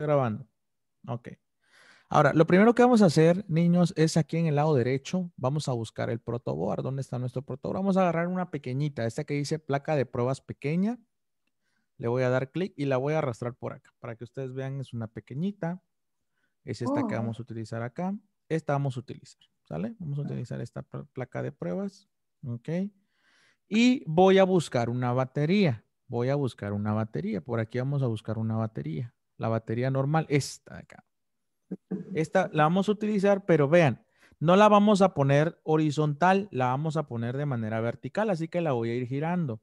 grabando. Ok. Ahora, lo primero que vamos a hacer, niños, es aquí en el lado derecho, vamos a buscar el protoboard. ¿Dónde está nuestro protoboard? Vamos a agarrar una pequeñita, esta que dice placa de pruebas pequeña. Le voy a dar clic y la voy a arrastrar por acá. Para que ustedes vean, es una pequeñita. Es esta que oh. vamos a utilizar acá. Esta vamos a utilizar, ¿sale? Vamos a ah. utilizar esta placa de pruebas. Ok. Y voy a buscar una batería. Voy a buscar una batería. Por aquí vamos a buscar una batería la batería normal, esta de acá. Esta la vamos a utilizar, pero vean, no la vamos a poner horizontal, la vamos a poner de manera vertical, así que la voy a ir girando.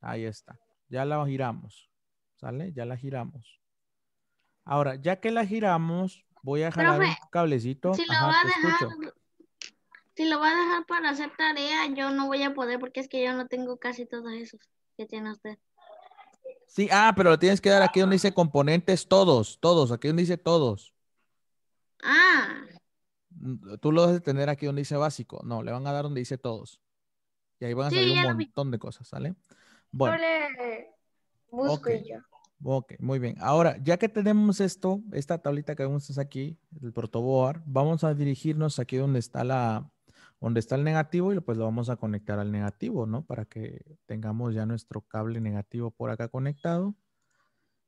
Ahí está, ya la giramos, ¿sale? Ya la giramos. Ahora, ya que la giramos, voy a jalar un cablecito. Si lo, va a dejar, si lo va a dejar para hacer tarea, yo no voy a poder porque es que yo no tengo casi todos esos que tiene usted. Sí, ah, pero lo tienes que dar aquí donde dice componentes todos, todos, aquí donde dice todos. Ah. Tú lo debes tener aquí donde dice básico. No, le van a dar donde dice todos. Y ahí van a salir un montón de cosas, ¿sale? Bueno. Yo le busco yo. Ok, muy bien. Ahora, ya que tenemos esto, esta tablita que vemos aquí, el protoboard, vamos a dirigirnos aquí donde está la, donde está el negativo y pues lo vamos a conectar al negativo, ¿no? Para que tengamos ya nuestro cable negativo por acá conectado.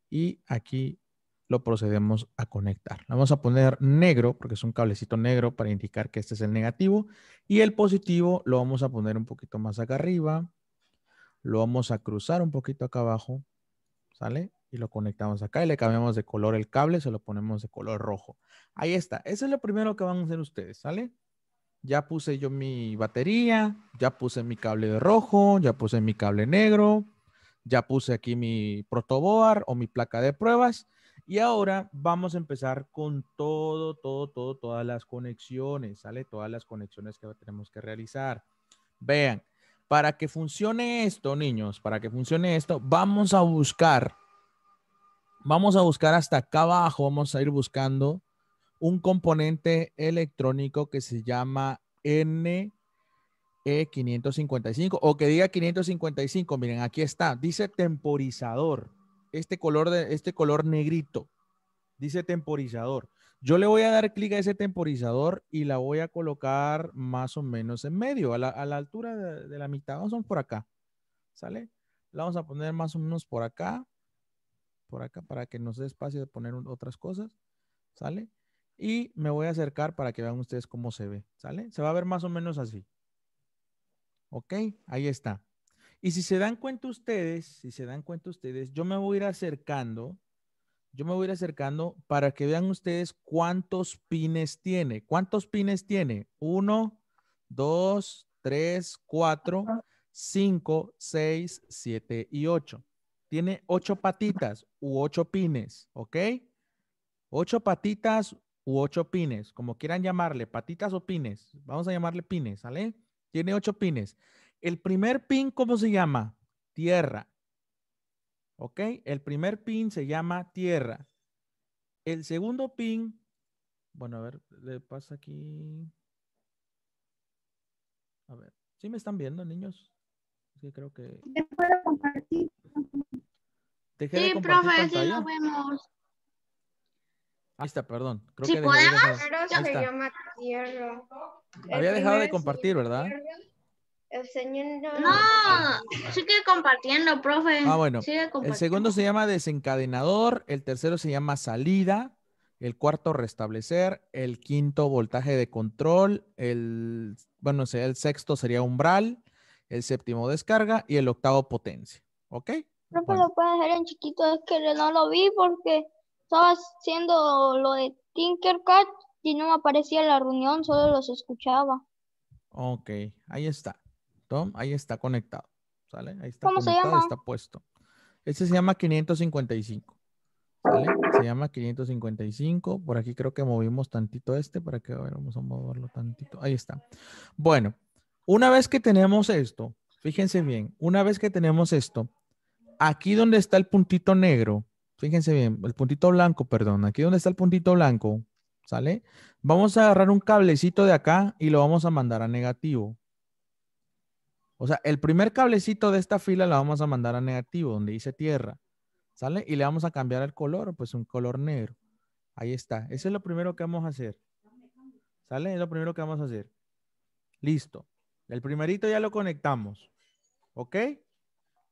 Y aquí lo procedemos a conectar. vamos a poner negro porque es un cablecito negro para indicar que este es el negativo. Y el positivo lo vamos a poner un poquito más acá arriba. Lo vamos a cruzar un poquito acá abajo. ¿Sale? y lo conectamos acá y le cambiamos de color el cable, se lo ponemos de color rojo. Ahí está. Eso es lo primero que van a hacer ustedes, ¿sale? ya puse yo mi batería, ya puse mi cable de rojo, ya puse mi cable negro, ya puse aquí mi protoboard o mi placa de pruebas. Y ahora vamos a empezar con todo, todo, todo, todas las conexiones, ¿sale? Todas las conexiones que tenemos que realizar. Vean, para que funcione esto, niños, para que funcione esto, vamos a buscar, vamos a buscar hasta acá abajo, vamos a ir buscando un componente electrónico que se llama NE 555 o que diga 555. Miren, aquí está. Dice temporizador. Este color, de, este color negrito. Dice temporizador. Yo le voy a dar clic a ese temporizador y la voy a colocar más o menos en medio, a la, altura de, la mitad. Vamos a por acá. ¿Sale? La vamos a poner más o menos por acá. Por acá para que nos dé espacio de poner otras cosas. ¿Sale? Y me voy a acercar para que vean ustedes cómo se ve, ¿sale? Se va a ver más o menos así. ¿Ok? Ahí está. Y si se dan cuenta ustedes, si se dan cuenta ustedes, yo me voy a ir acercando, yo me voy a ir acercando para que vean ustedes cuántos pines tiene. ¿Cuántos pines tiene? Uno, dos, tres, cuatro, cinco, seis, siete y ocho. Tiene ocho patitas u ocho pines, ¿ok? Ocho patitas u ocho pines, como quieran llamarle, patitas o pines, vamos a llamarle pines, ¿sale? Tiene ocho pines. El primer pin, ¿cómo se llama? Tierra. ¿Ok? El primer pin se llama tierra. El segundo pin, bueno, a ver, le pasa aquí. A ver, ¿sí me están viendo, niños? Sí, creo que. sí, profe, lo vemos. Ahí está, perdón. si podemos, se llama tierra. Había dejado de compartir, ¿verdad? El señor no. sigue compartiendo, profe. Ah, bueno. el segundo se llama desencadenador, el tercero se llama salida, el cuarto restablecer, el quinto voltaje de control, el bueno, el sexto sería umbral, el séptimo descarga y el octavo potencia. ¿Ok? No, pero lo puedes dejar en chiquito, es que no lo vi porque estaba haciendo lo de Tinkercad y no aparecía la reunión, solo los escuchaba. Ok, ahí está. Tom, ahí está conectado. ¿Sale? Ahí está ¿Cómo se llama? está puesto. Este se llama 555. ¿Sale? Se llama 555. Por aquí creo que movimos tantito este para que, a ver, vamos a moverlo tantito. Ahí está. Bueno, una vez que tenemos esto, fíjense bien, una vez que tenemos esto, aquí donde está el puntito negro, Fíjense bien, el puntito blanco, perdón. Aquí donde está el puntito blanco, ¿sale? Vamos a agarrar un cablecito de acá y lo vamos a mandar a negativo. O sea, el primer cablecito de esta fila la vamos a mandar a negativo, donde dice tierra. ¿Sale? Y le vamos a cambiar el color, pues un color negro. Ahí está. Eso es lo primero que vamos a hacer. ¿Sale? Es lo primero que vamos a hacer. Listo. El primerito ya lo conectamos. ¿Ok?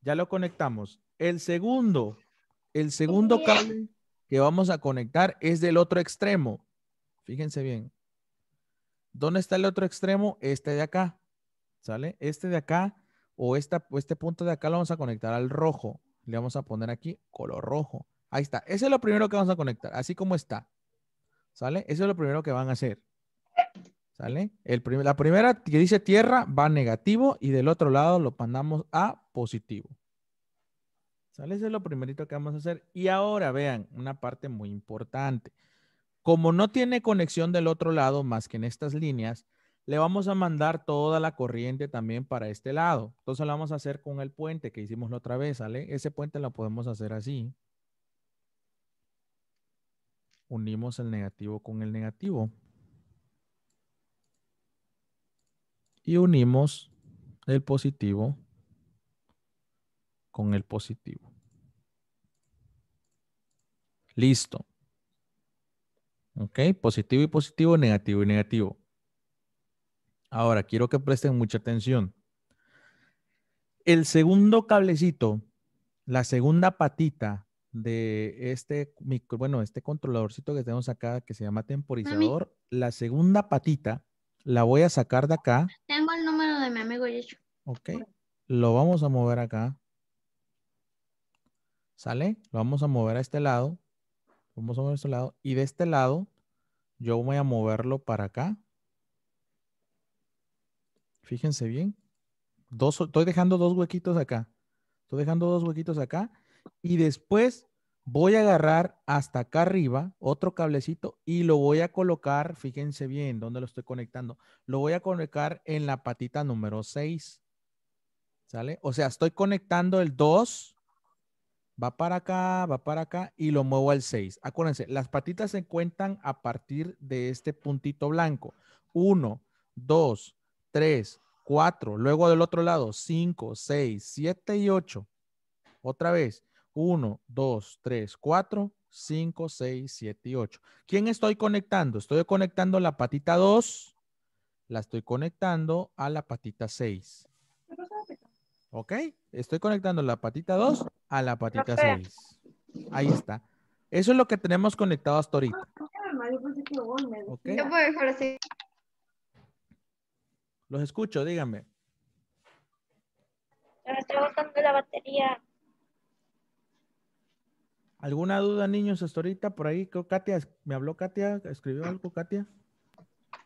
Ya lo conectamos. El segundo el segundo cable que vamos a conectar es del otro extremo. Fíjense bien. ¿Dónde está el otro extremo? Este de acá. ¿Sale? Este de acá o este punto de acá lo vamos a conectar al rojo. Le vamos a poner aquí color rojo. Ahí está. Ese es lo primero que vamos a conectar, así como está. ¿Sale? Eso es lo primero que van a hacer. ¿Sale? El la primera que dice tierra va negativo y del otro lado lo mandamos a positivo. ¿Sale? Eso es lo primerito que vamos a hacer. Y ahora vean una parte muy importante. Como no tiene conexión del otro lado más que en estas líneas, le vamos a mandar toda la corriente también para este lado. Entonces lo vamos a hacer con el puente que hicimos la otra vez, ¿sale? Ese puente lo podemos hacer así. Unimos el negativo con el negativo. Y unimos el positivo con el positivo. Listo. Ok, positivo y positivo, negativo y negativo. Ahora, quiero que presten mucha atención. El segundo cablecito, la segunda patita de este bueno, este controladorcito que tenemos acá que se llama temporizador, la segunda patita la voy a sacar de acá. Tengo el número de mi amigo Yecho. Ok, lo vamos a mover acá. ¿Sale? Lo vamos a mover a este lado. Vamos a mover a este lado. Y de este lado, yo voy a moverlo para acá. Fíjense bien. Dos, estoy dejando dos huequitos acá. Estoy dejando dos huequitos acá. Y después voy a agarrar hasta acá arriba otro cablecito y lo voy a colocar, fíjense bien dónde lo estoy conectando, lo voy a conectar en la patita número 6. ¿Sale? O sea, estoy conectando el 2 va para acá, va para acá y lo muevo al 6. Acuérdense, las patitas se cuentan a partir de este puntito blanco. 1, 2, 3, 4. Luego del otro lado, 5, 6, 7 y 8. Otra vez, 1, 2, 3, 4, 5, 6, 7 y 8. ¿Quién estoy conectando? Estoy conectando la patita 2, la estoy conectando a la patita 6. ¿Ok? Estoy conectando la patita 2 a la patita 6. Ahí está. Eso es lo que tenemos conectado hasta ahorita. Los escucho, díganme. me está la batería. ¿Alguna duda, niños, hasta ahorita por ahí? Creo Katia, ¿me habló Katia? ¿Escribió algo, Katia?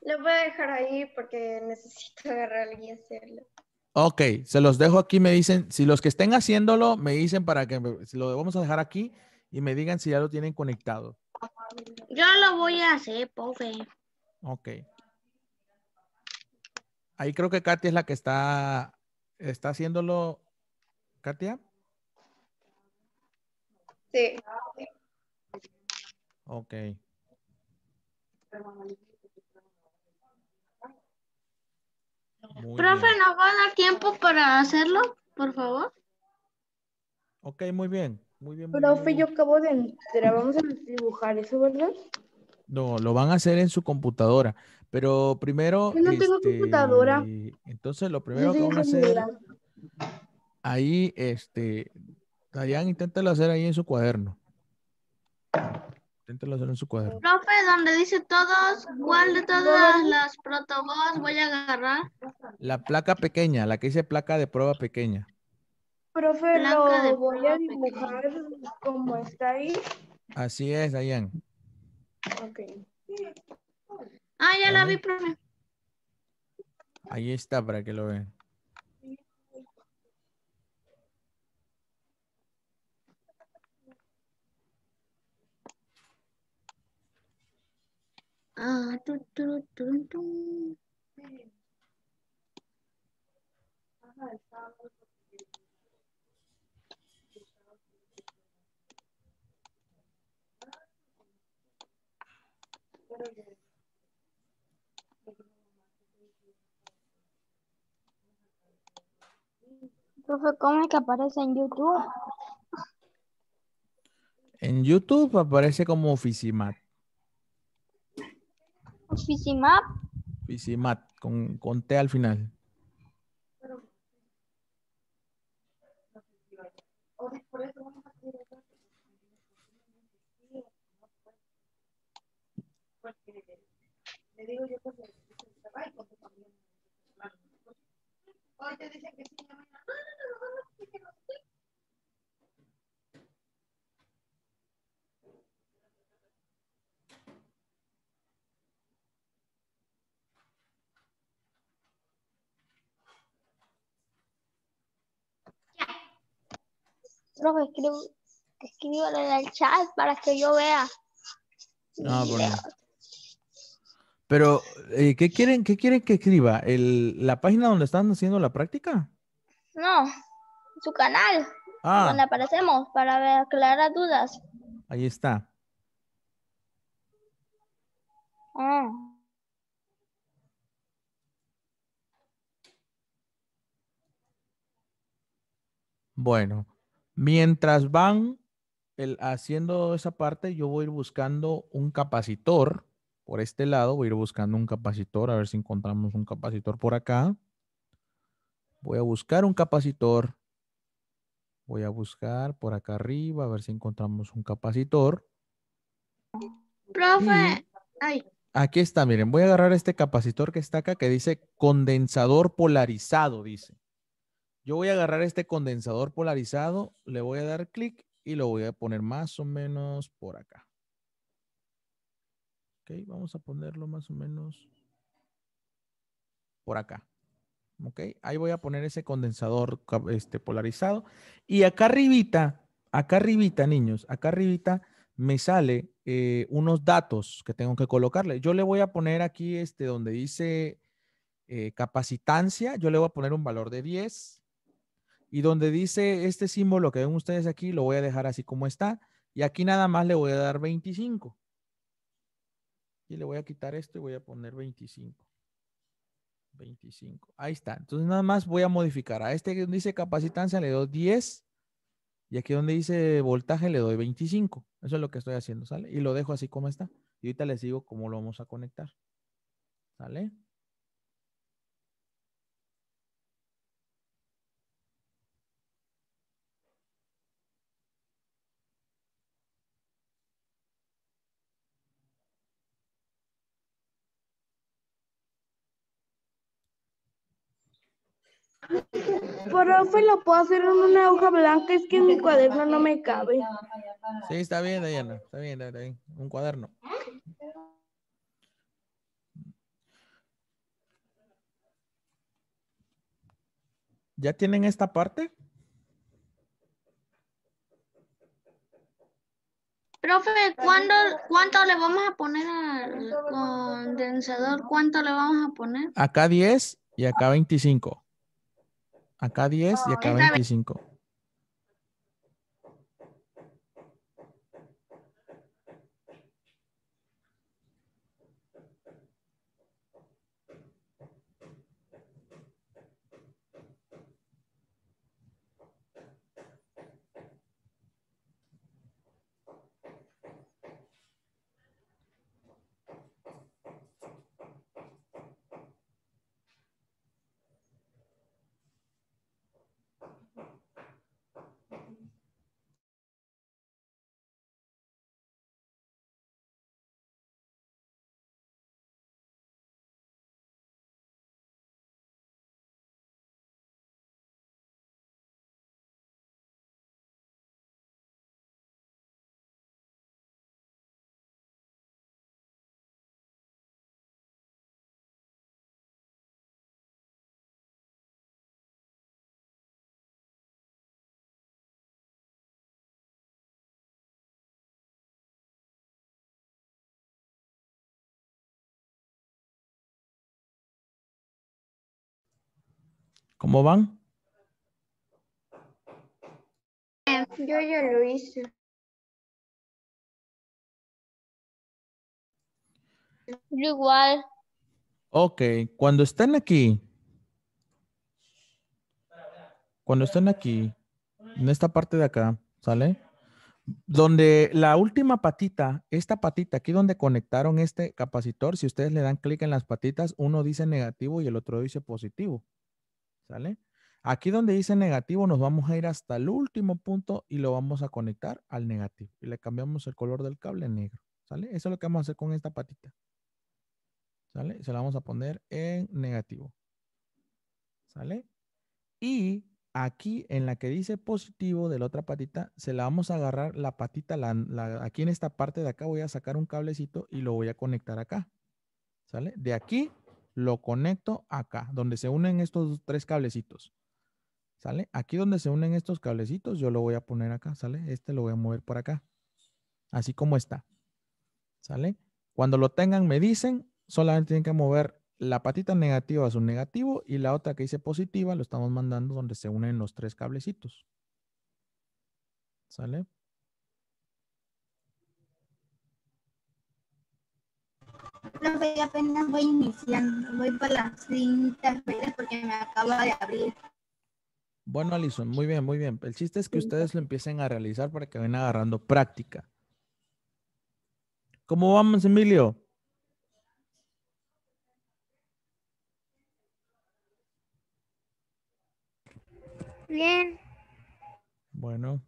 Lo voy a dejar ahí porque necesito agarrar y hacerlo. Ok, se los dejo aquí, me dicen, si los que estén haciéndolo, me dicen para que, lo vamos a dejar aquí y me digan si ya lo tienen conectado. Yo lo voy a hacer, profe. Ok. Ahí creo que Katia es la que está, está haciéndolo. ¿Katia? Sí. Ok. Profe, ¿nos va a dar tiempo para hacerlo, por favor? Ok, muy bien. Muy bien. Profe, yo acabo de entrar. Vamos a dibujar eso, ¿verdad? No, lo van a hacer en su computadora. Pero primero. Yo no tengo este, computadora. Entonces, lo primero que vamos a hacer. Ahí, este. Dayan, inténtalo hacer ahí en su cuaderno. Profe, donde dice todos, ¿cuál de todas las protoboas voy a agarrar? La placa pequeña, la que dice placa de prueba pequeña. Profe, placa lo voy a dibujar como está ahí. Así es, Dayan. Ok. Ah, ya la vi, profe. Ahí está, para que lo vean. Ah, tu, tu, tu, ¿cómo es que aparece en YouTube? En YouTube aparece como Oficimat. Fisimap. Fisimap, con, con T al final. escribo en el chat para que yo vea. Ah, no, Pero, eh, ¿qué, quieren, ¿qué quieren que escriba? ¿El, ¿La página donde están haciendo la práctica? No, su canal. Ah. Donde aparecemos para aclarar dudas. Ahí está. Ah. Bueno, Mientras van haciendo esa parte, yo voy a ir buscando un capacitor. Por este lado voy a ir buscando un capacitor, a ver si encontramos un capacitor por acá. Voy a buscar un capacitor. Voy a buscar por acá arriba, a ver si encontramos un capacitor. Profe. Aquí está, miren, voy a agarrar este capacitor que está acá que dice condensador polarizado, dice. Yo voy a agarrar este condensador polarizado, le voy a dar clic y lo voy a poner más o menos por acá. Ok, vamos a ponerlo más o menos por acá. Ok, ahí voy a poner ese condensador este, polarizado. Y acá arribita, acá arribita, niños, acá arribita me sale eh, unos datos que tengo que colocarle. Yo le voy a poner aquí este donde dice eh, capacitancia, yo le voy a poner un valor de 10 y donde dice este símbolo que ven ustedes aquí, lo voy a dejar así como está. Y aquí nada más le voy a dar 25. Y le voy a quitar esto y voy a poner 25. 25. Ahí está. Entonces nada más voy a modificar. A este que dice capacitancia le doy 10. Y aquí donde dice voltaje le doy 25. Eso es lo que estoy haciendo, ¿sale? Y lo dejo así como está. Y ahorita les digo cómo lo vamos a conectar. ¿Sale? Profe, ¿lo puedo hacer en una hoja blanca? Es que en mi cuaderno no me cabe. Sí, está bien, Dayana. Está bien, está Un cuaderno. ¿Ya tienen esta parte? Profe, ¿cuánto le vamos a poner al condensador? ¿Cuánto le vamos a poner? Acá 10 y acá 25 acá 10 y acá 25. ¿Cómo van? Yo yo lo hice. igual. Ok, cuando estén aquí, cuando estén aquí, en esta parte de acá, ¿sale? Donde la última patita, esta patita, aquí donde conectaron este capacitor, si ustedes le dan clic en las patitas, uno dice negativo y el otro dice positivo. ¿Sale? Aquí donde dice negativo nos vamos a ir hasta el último punto y lo vamos a conectar al negativo. Y le cambiamos el color del cable negro. ¿Sale? Eso es lo que vamos a hacer con esta patita. ¿Sale? Se la vamos a poner en negativo. ¿Sale? Y aquí en la que dice positivo de la otra patita, se la vamos a agarrar la patita, aquí en esta parte de acá voy a sacar un cablecito y lo voy a conectar acá. ¿Sale? De aquí lo conecto acá, donde se unen estos tres cablecitos. ¿Sale? Aquí donde se unen estos cablecitos, yo lo voy a poner acá, ¿sale? Este lo voy a mover por acá. Así como está. ¿Sale? Cuando lo tengan, me dicen, solamente tienen que mover la patita negativa a su negativo y la otra que dice positiva lo estamos mandando donde se unen los tres cablecitos. ¿Sale? apenas voy iniciando, voy para las porque me acaba de abrir. Bueno, Alison, muy bien, muy bien. El chiste es que ustedes lo empiecen a realizar para que vayan agarrando práctica. ¿Cómo vamos, Emilio? Bien. Bueno.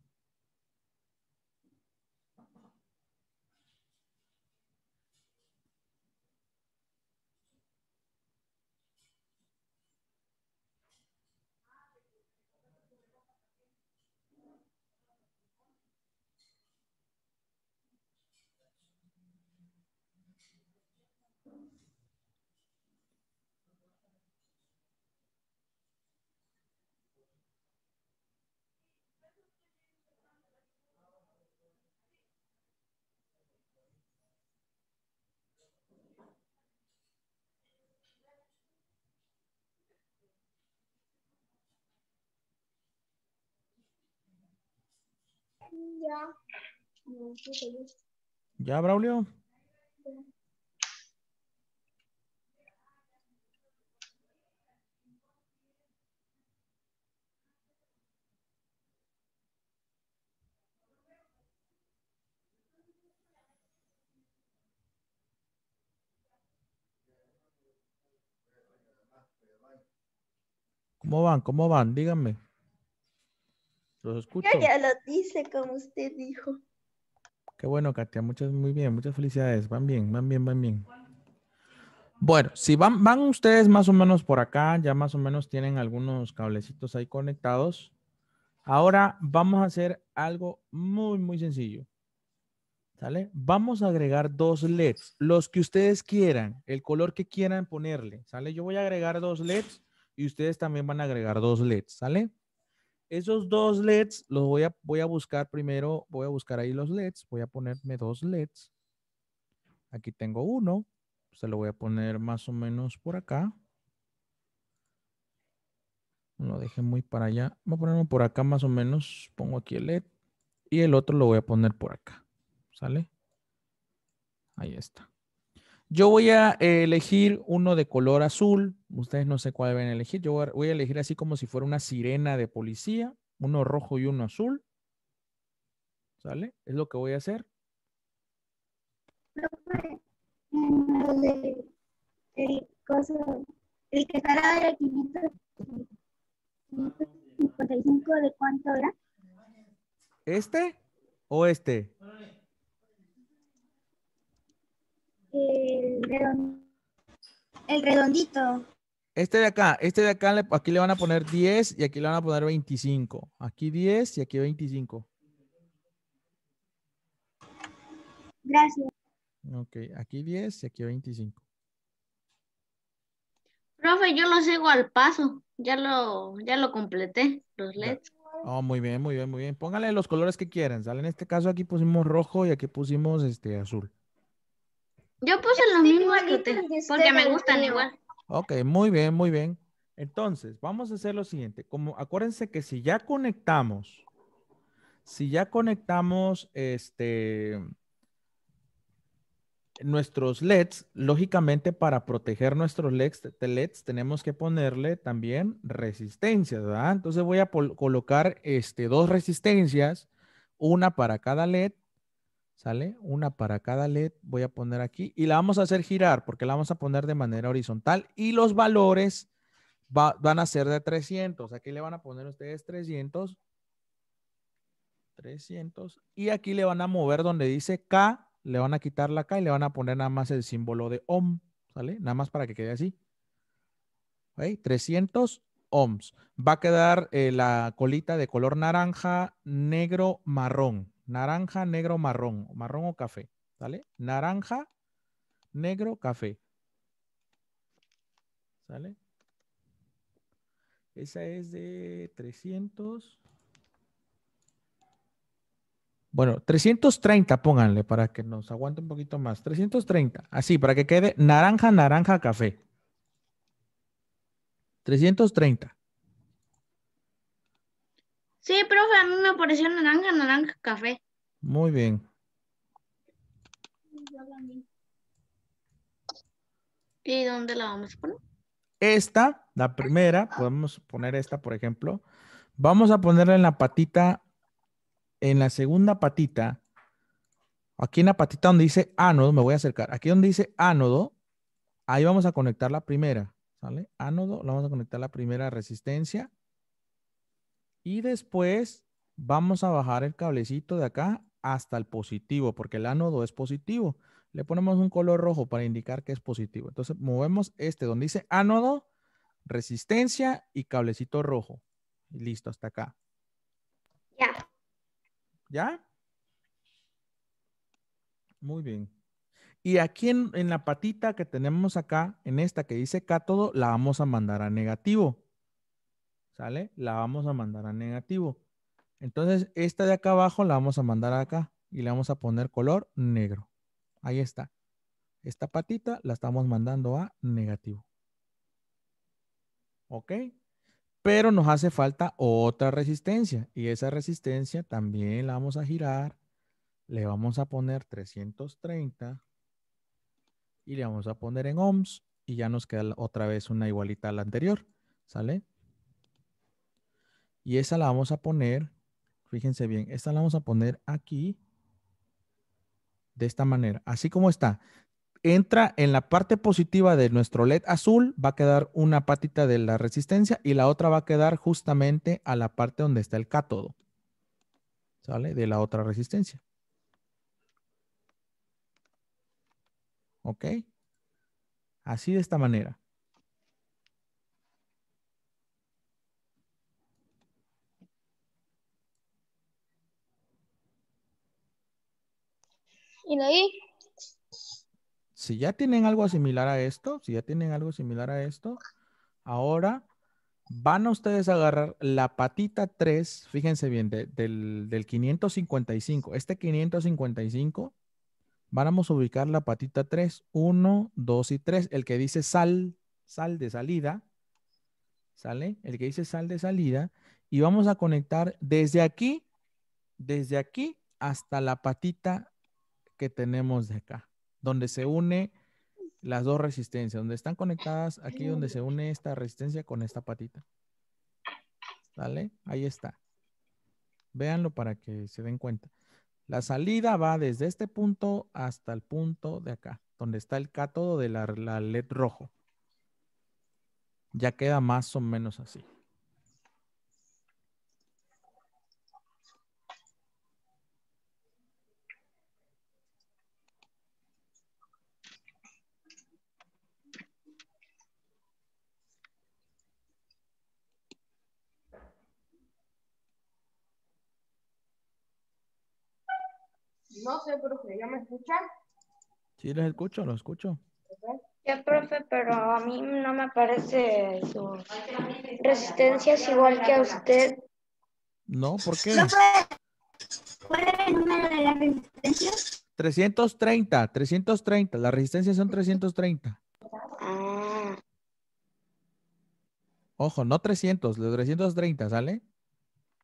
Ya. ¿Ya, Braulio? ¿Cómo van? ¿Cómo van? Díganme. Los escucho. ya lo dice como usted dijo. Qué bueno, Katia. Muchas, muy bien. Muchas felicidades. Van bien, van bien, van bien. Bueno, si van, van ustedes más o menos por acá, ya más o menos tienen algunos cablecitos ahí conectados. Ahora vamos a hacer algo muy, muy sencillo. ¿Sale? Vamos a agregar dos LEDs, los que ustedes quieran, el color que quieran ponerle, ¿sale? Yo voy a agregar dos LEDs y ustedes también van a agregar dos LEDs, ¿sale? Esos dos LEDs los voy a, voy a buscar primero, voy a buscar ahí los LEDs, voy a ponerme dos LEDs. Aquí tengo uno, se lo voy a poner más o menos por acá. Lo dejé muy para allá. Voy a ponerlo por acá más o menos. Pongo aquí el LED. Y el otro lo voy a poner por acá. ¿Sale? Ahí está. Yo voy a elegir uno de color azul. Ustedes no sé cuál van a elegir. Yo voy a elegir así como si fuera una sirena de policía. Uno rojo y uno azul. ¿Sale? Es lo que voy a hacer. El, que ¿de cuánto era? ¿Este o este? El, redondito. Este de acá, este de acá, aquí le van a poner 10 y aquí le van a poner 25. Aquí 10 y aquí 25. Gracias. Ok, aquí 10 y aquí 25. Profe, yo lo sigo al paso. Ya lo, ya lo completé, los LEDs. Oh, muy bien, muy bien, muy bien. póngale los colores que quieran. ¿sale? En este caso aquí pusimos rojo y aquí pusimos este azul. Yo puse los mismos que este porque me gustan igual. Ok, muy bien, muy bien. Entonces, vamos a hacer lo siguiente. Como acuérdense que si ya conectamos, si ya conectamos este nuestros LEDs, lógicamente para proteger nuestros LEDs, e tenemos que ponerle también resistencias, ¿verdad? Entonces voy a colocar este, dos resistencias, una para cada LED ¿Sale? Una para cada LED voy a poner aquí y la vamos a hacer girar porque la vamos a poner de manera horizontal y los valores van a ser de 300. Aquí le van a poner ustedes 300. 300. Y aquí le van a mover donde dice K, le van a quitar la K y le van a poner nada más el símbolo de ohm. ¿Sale? Nada más para que quede así. ¿Okay? 300 ohms. Va a quedar eh, la colita de color naranja, negro, marrón. Naranja, negro, marrón. Marrón o café. ¿Sale? Naranja, negro, café. ¿Sale? Esa es de 300. Bueno, 330, pónganle para que nos aguante un poquito más. 330, así, para que quede naranja, naranja, café. 330. Sí, profe, a mí me pareció naranja, naranja, café. Muy bien. ¿Y dónde la vamos a poner? Esta, la primera, podemos poner esta, por ejemplo. Vamos a ponerla en la patita, en la segunda patita, aquí en la patita donde dice ánodo, me voy a acercar, aquí donde dice ánodo, ahí vamos a conectar la primera, ¿sale? Ánodo, la vamos a conectar la primera resistencia y después vamos a bajar el cablecito de acá hasta el positivo, porque el ánodo es positivo. Le ponemos un color rojo para indicar que es positivo. Entonces movemos este donde dice ánodo, resistencia y cablecito rojo. Y listo, hasta acá. Ya. ¿Ya? Muy bien. Y aquí en, en, la patita que tenemos acá, en esta que dice cátodo, la vamos a mandar a negativo. ¿Sale? La vamos a mandar a negativo. Entonces, esta de acá abajo la vamos a mandar acá y le vamos a poner color negro. Ahí está. Esta patita la estamos mandando a negativo. ¿Ok? Pero nos hace falta otra resistencia y esa resistencia también la vamos a girar. Le vamos a poner 330 y le vamos a poner en ohms y ya nos queda otra vez una igualita a la anterior. ¿Sale? Y esa la vamos a poner, fíjense bien, esta la vamos a poner aquí de esta manera, así como está. Entra en la parte positiva de nuestro LED azul, va a quedar una patita de la resistencia y la otra va a quedar justamente a la parte donde está el cátodo, ¿sale? De la otra resistencia. ¿Ok? Así de esta manera. Si ya tienen algo similar a esto, si ya tienen algo similar a esto, ahora van a ustedes a agarrar la patita 3, fíjense bien, del, del 555. Este 555, vamos a ubicar la patita 3, 1, 2 y 3. El que dice sal, sal de salida, ¿sale? El que dice sal de salida. Y vamos a conectar desde aquí, desde aquí hasta la patita que tenemos de acá, donde se une las dos resistencias, donde están conectadas, aquí donde se une esta resistencia con esta patita. ¿Vale? Ahí está. Véanlo para que se den cuenta. La salida va desde este punto hasta el punto de acá, donde está el cátodo de la LED rojo. Ya queda más o menos así. escuchan? Sí, los escucho, lo escucho. Ya, profe, pero a mí no me parece su resistencia igual que a usted. No, ¿por qué? No, el número de la resistencia? 330, 330. Las resistencias son 330. Ah. Ojo, no 300, 330, ¿sale?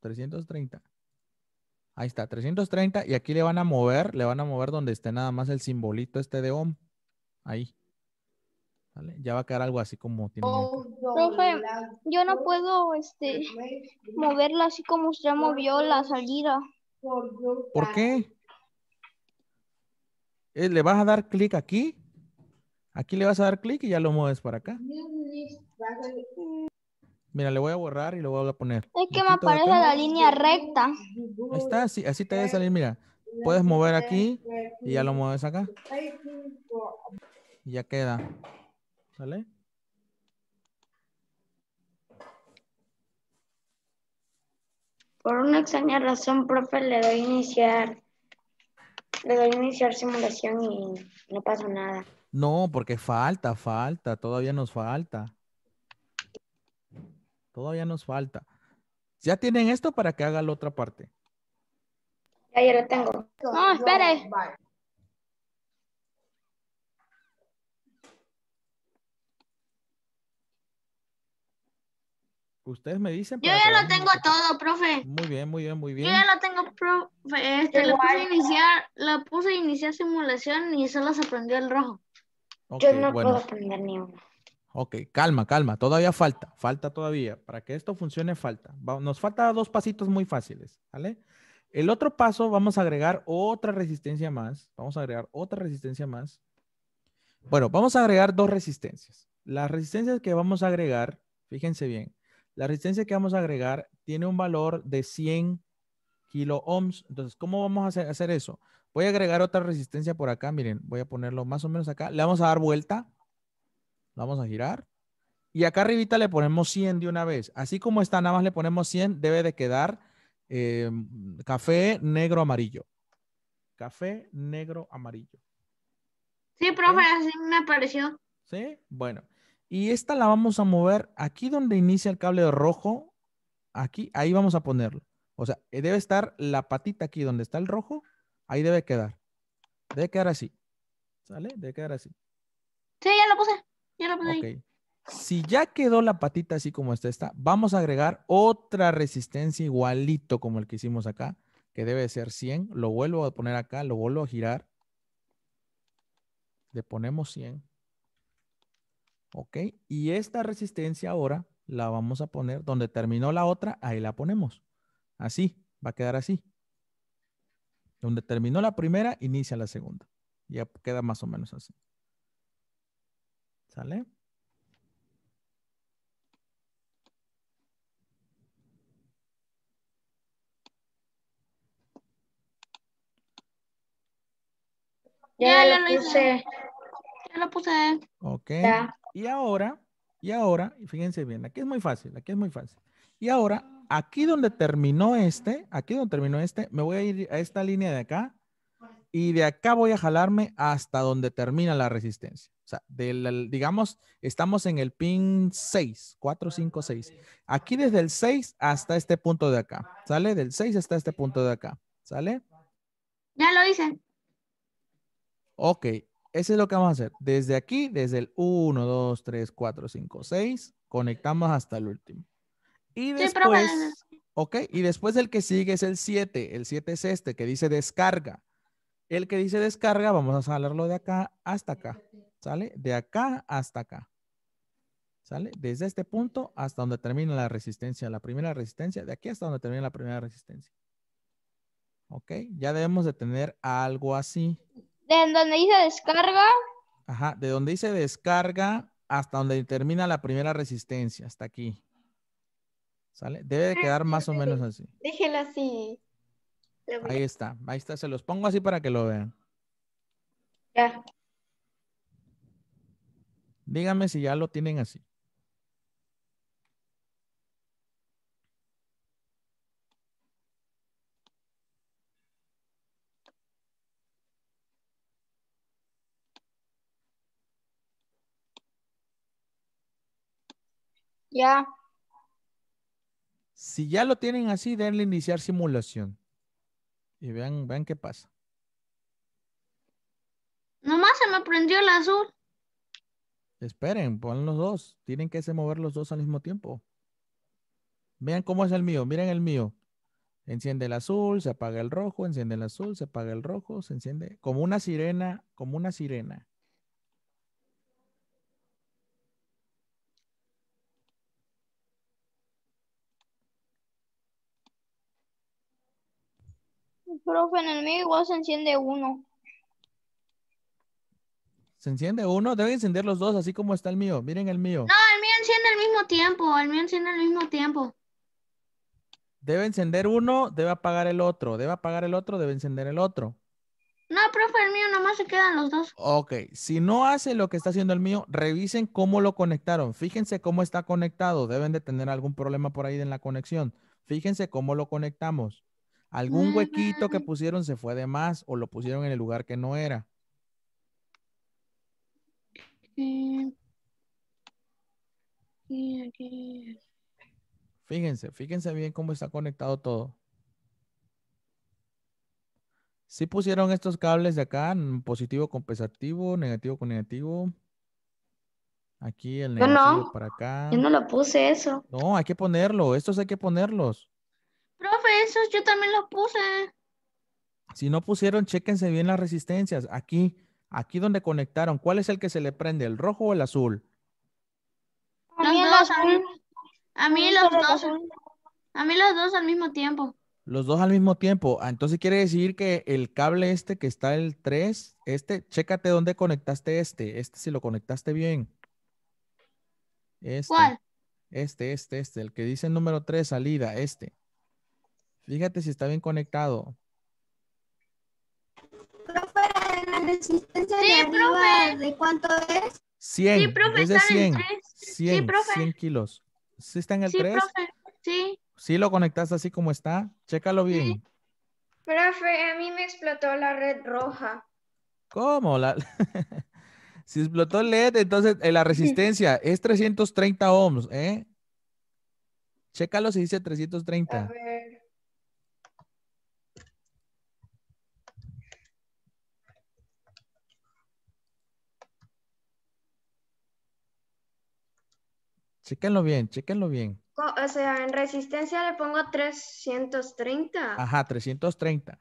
330. Ahí está, 330 y aquí le van a mover, le van a mover donde esté nada más el simbolito este de ohm. Ahí. Ya va a quedar algo así como tiene. Oh, profe, yo no puedo este moverla así como usted movió la salida. ¿Por qué? Eh, le vas a dar clic aquí. Aquí le vas a dar clic y ya lo mueves para acá. Mira, le voy a borrar y lo voy a poner. Es que me aparece la línea recta. está, así, así te debe salir, mira. Puedes mover aquí y ya lo mueves acá. Y ya queda. ¿Sale? Por una extraña razón, profe, le doy iniciar. Le doy iniciar simulación y no pasa nada. No, porque falta, falta, todavía nos falta. Todavía nos falta. Ya tienen esto para que haga la otra parte. Ya, ya lo tengo. No, espere. Ustedes me dicen. Yo ya lo tengo todo, profe. Muy bien, muy bien, muy bien. Yo ya lo tengo, profe. Este, puse, iniciar, puse iniciar simulación y solo se aprendió el rojo. Yo no puedo aprender ni uno. Ok, calma, calma, todavía falta, falta todavía. Para que esto funcione, falta. nos falta dos pasitos muy fáciles, ¿vale? El otro paso, vamos a agregar otra resistencia más. Vamos a agregar otra resistencia más. Bueno, vamos a agregar dos resistencias. Las resistencias que vamos a agregar, fíjense bien, la resistencia que vamos a agregar tiene un valor de 100 kilo ohms. Entonces, ¿cómo vamos a hacer eso? Voy a agregar otra resistencia por acá. Miren, voy a ponerlo más o menos acá. Le vamos a dar vuelta vamos a girar. Y acá arribita le ponemos 100 de una vez. Así como está, nada más le ponemos 100, debe de quedar eh, café negro amarillo. Café negro amarillo. Sí, profe, así me apareció. Sí, bueno. Y esta la vamos a mover aquí donde inicia el cable rojo. Aquí, ahí vamos a ponerlo. O sea, eh, debe estar la patita aquí donde está el rojo. Ahí debe quedar. Debe quedar así. ¿Sale? Debe quedar así. Sí, ya lo puse. Si ya quedó la patita así como está vamos a agregar otra resistencia igualito como el que hicimos acá, que debe ser 100. Lo vuelvo a poner acá, lo vuelvo a girar. Le ponemos 100. ¿Ok? Y esta resistencia ahora la vamos a poner donde terminó la otra, ahí la ponemos. Así, va a quedar así. Donde terminó la primera, inicia la segunda. Ya queda más o menos así. ¿Sale? Ya, lo, puse. Ya lo puse. Ok. Y ahora, y ahora, fíjense bien, aquí es muy fácil, aquí es muy fácil. Y ahora, aquí donde terminó este, aquí donde terminó este, me voy a ir a esta línea de acá y de acá voy a jalarme hasta donde termina la resistencia. O sea, del, digamos, estamos en el pin 6, 4, 5, 6. Aquí desde el 6 hasta este punto de acá, ¿sale? Del 6 hasta este punto de acá, ¿sale? Ya lo hice. Ok, eso es lo que vamos a hacer. Desde aquí, desde el 1, 2, 3, 4, 5, 6, conectamos hasta el último. Y después, ok, y después el que sigue es el 7. El 7 es este que dice descarga. El que dice descarga, vamos a salirlo de acá hasta acá. ¿Sale? De acá hasta acá. ¿Sale? Desde este punto hasta donde termina la resistencia, la primera resistencia, de aquí hasta donde termina la primera resistencia. ¿Ok? Ya debemos de tener algo así. De donde dice descarga. Ajá, de donde dice descarga hasta donde termina la primera resistencia, hasta aquí. ¿Sale? Debe de quedar más o menos así. Déjelo así. Ahí está, ahí está, se los pongo así para que lo vean. Ya. Díganme si ya lo tienen así. Ya. Si ya lo tienen así, denle iniciar simulación. Y vean, vean qué pasa. Nomás se me prendió el azul. Esperen, pon los dos. Tienen que se mover los dos al mismo tiempo. Vean cómo es el mío. Miren el mío. Enciende el azul, se apaga el rojo, enciende el azul, se apaga el rojo, se enciende como una sirena, como una sirena. profe el mío igual se enciende uno. ¿Se enciende uno? Deben encender los dos, así como está el mío. Miren el mío. No, el mío enciende al mismo tiempo. El mío enciende al mismo tiempo. Debe encender uno, debe apagar el otro. Debe apagar el otro, debe encender el otro. No, profe, el mío nomás se quedan los dos. Ok, si no hace lo que está haciendo el mío, revisen cómo lo conectaron. Fíjense cómo está conectado. Deben de tener algún problema por ahí en la conexión. Fíjense cómo lo conectamos. Algún huequito que pusieron se fue de más o lo pusieron en el lugar que no era. Eh, fíjense, fíjense bien cómo está conectado todo. Si sí pusieron estos cables de acá, positivo con positivo, negativo con negativo. Aquí el negativo para acá. Yo no lo puse eso. No, hay que ponerlo. Estos hay que ponerlos esos yo también los puse. Si no pusieron, chéquense bien las resistencias. Aquí, aquí donde conectaron, ¿cuál es el que se le prende, el rojo o el azul? A mí los, ¿eh? a mí, a mí los dos. A mí los dos al mismo tiempo. Los dos al mismo tiempo. Ah, entonces quiere decir que el cable este que está el 3, este, chécate dónde conectaste este. Este si lo conectaste bien. Este, ¿Cuál? Este, este, este. El que dice el número 3, salida, este. Fíjate si está bien conectado. Profe, la resistencia sí, de arriba, profe. ¿de cuánto es? 100. Sí, profe, es 100. Está en 100, 100, sí, profe. 100 kilos. ¿Sí está en el 3? sí, Profe. Sí. ¿Sí lo conectaste así como está? Chécalo bien. Profe, a mí me explotó la red roja. ¿Cómo? La... si explotó el LED, entonces eh, la resistencia es 330 ohms, ¿eh? Chécalo si dice 330. A ver. Chéquenlo bien, chéquenlo bien. O sea, en resistencia le pongo 330. Ajá, 330.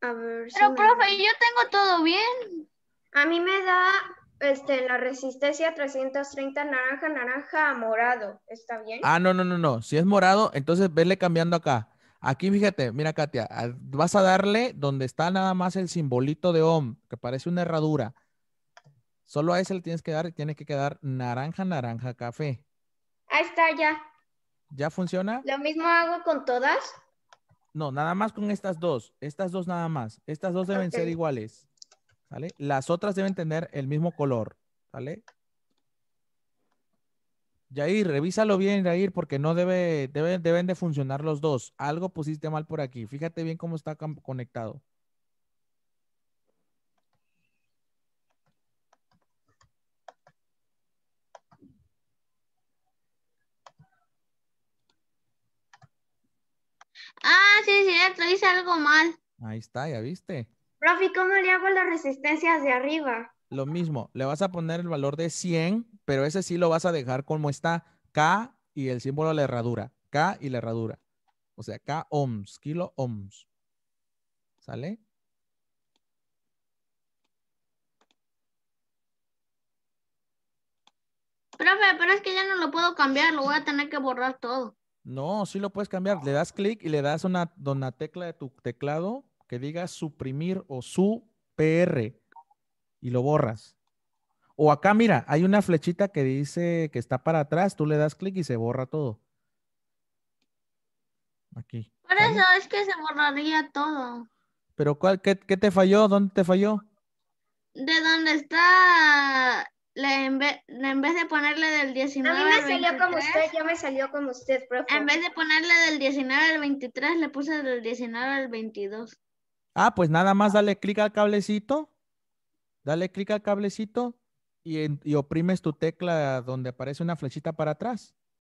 A ver. Pero, profe, yo tengo todo bien. A mí me da este, la resistencia 330 naranja, naranja, morado. ¿Está bien? Ah, no, no, no, no. Si es morado, entonces vele cambiando acá. Aquí, fíjate, mira, Katia, ah, vas a darle donde está nada más el simbolito de OM, que parece una herradura. Solo a ese le tienes que dar tiene que quedar naranja, naranja, café. Ahí está, ya. ¿Ya funciona? Lo mismo hago con todas. No, nada más con estas dos. Estas dos nada más. Estas dos deben ser iguales. ¿Sale? Las otras deben tener el mismo color. ¿Sale? Yair, revísalo bien, Yair, porque no debe, deben de funcionar los dos. Algo pusiste mal por aquí. Fíjate bien cómo está conectado. Ah, sí, sí, cierto, hice algo mal. Ahí está, ya viste. Profe, ¿cómo le hago las resistencias de arriba? Lo mismo, le vas a poner el valor de 100, pero ese sí lo vas a dejar como está K y el símbolo de la herradura. K y la herradura. O sea, K ohms, kilo ohms. ¿Sale? Profe, pero es que ya no lo puedo cambiar, lo voy a tener que borrar todo. No, sí lo puedes cambiar. Le das ah. clic y le das una, una tecla de tu teclado que diga suprimir o su PR y lo borras. O acá, mira, hay una flechita que dice que está para atrás, tú le das clic y se borra todo. Aquí. Por eso es que se borraría todo. ¿Pero cuál, qué, te falló? ¿Dónde te falló? De dónde está en, vez, de ponerle del 19 al 23... me salió como usted, me salió como usted, En vez de ponerle del 19 al 23, le puse del 19 al 22. Ah, pues nada más dale clic al cablecito. Dale clic al cablecito y oprimes tu tecla donde aparece una flechita para atrás.